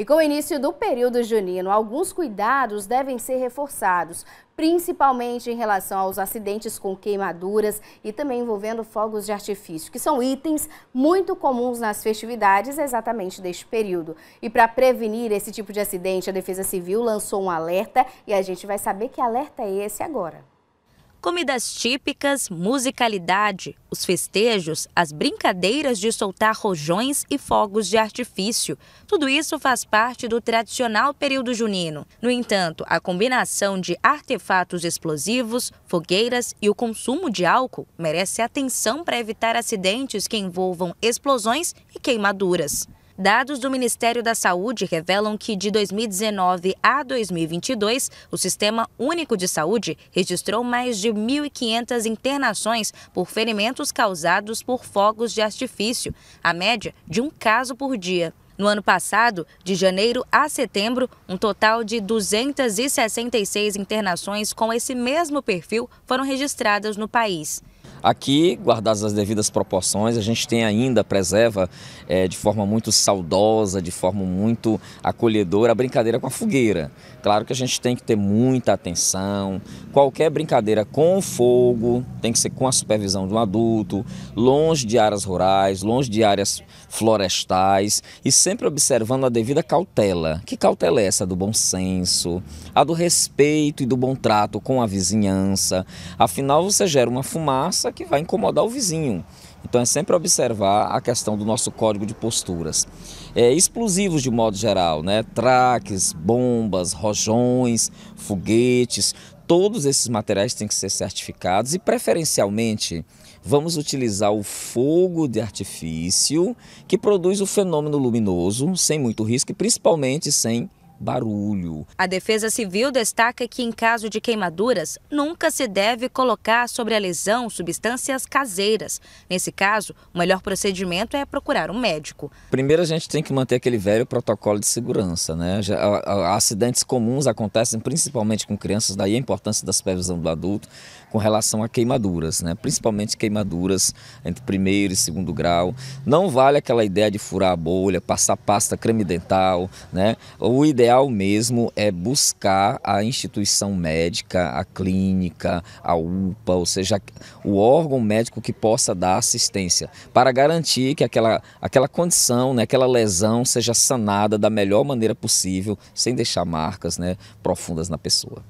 E com o início do período junino, alguns cuidados devem ser reforçados, principalmente em relação aos acidentes com queimaduras e também envolvendo fogos de artifício, que são itens muito comuns nas festividades exatamente deste período. E para prevenir esse tipo de acidente, a Defesa Civil lançou um alerta e a gente vai saber que alerta é esse agora comidas típicas, musicalidade, os festejos, as brincadeiras de soltar rojões e fogos de artifício. Tudo isso faz parte do tradicional período junino. No entanto, a combinação de artefatos explosivos, fogueiras e o consumo de álcool merece atenção para evitar acidentes que envolvam explosões e queimaduras. Dados do Ministério da Saúde revelam que de 2019 a 2022, o Sistema Único de Saúde registrou mais de 1.500 internações por ferimentos causados por fogos de artifício, a média de um caso por dia. No ano passado, de janeiro a setembro, um total de 266 internações com esse mesmo perfil foram registradas no país. Aqui, guardadas as devidas proporções, a gente tem ainda, preserva é, de forma muito saudosa, de forma muito acolhedora, a brincadeira com a fogueira. Claro que a gente tem que ter muita atenção. Qualquer brincadeira com fogo tem que ser com a supervisão de um adulto, longe de áreas rurais, longe de áreas florestais e sempre observando a devida cautela. Que cautela é essa? Do bom senso, a do respeito e do bom trato com a vizinhança. Afinal, você gera uma fumaça é que vai incomodar o vizinho. Então é sempre observar a questão do nosso código de posturas. É, explosivos de modo geral, né? Traques, bombas, rojões, foguetes, todos esses materiais têm que ser certificados e preferencialmente vamos utilizar o fogo de artifício que produz o fenômeno luminoso sem muito risco e principalmente sem barulho. A Defesa Civil destaca que, em caso de queimaduras, nunca se deve colocar sobre a lesão substâncias caseiras. Nesse caso, o melhor procedimento é procurar um médico. Primeiro, a gente tem que manter aquele velho protocolo de segurança. Né? Já, a, a, acidentes comuns acontecem principalmente com crianças, daí a importância da supervisão do adulto com relação a queimaduras, né? principalmente queimaduras entre primeiro e segundo grau. Não vale aquela ideia de furar a bolha, passar pasta creme dental. Né? O ideal ideal mesmo é buscar a instituição médica, a clínica, a UPA, ou seja, o órgão médico que possa dar assistência, para garantir que aquela, aquela condição, né, aquela lesão seja sanada da melhor maneira possível, sem deixar marcas né, profundas na pessoa.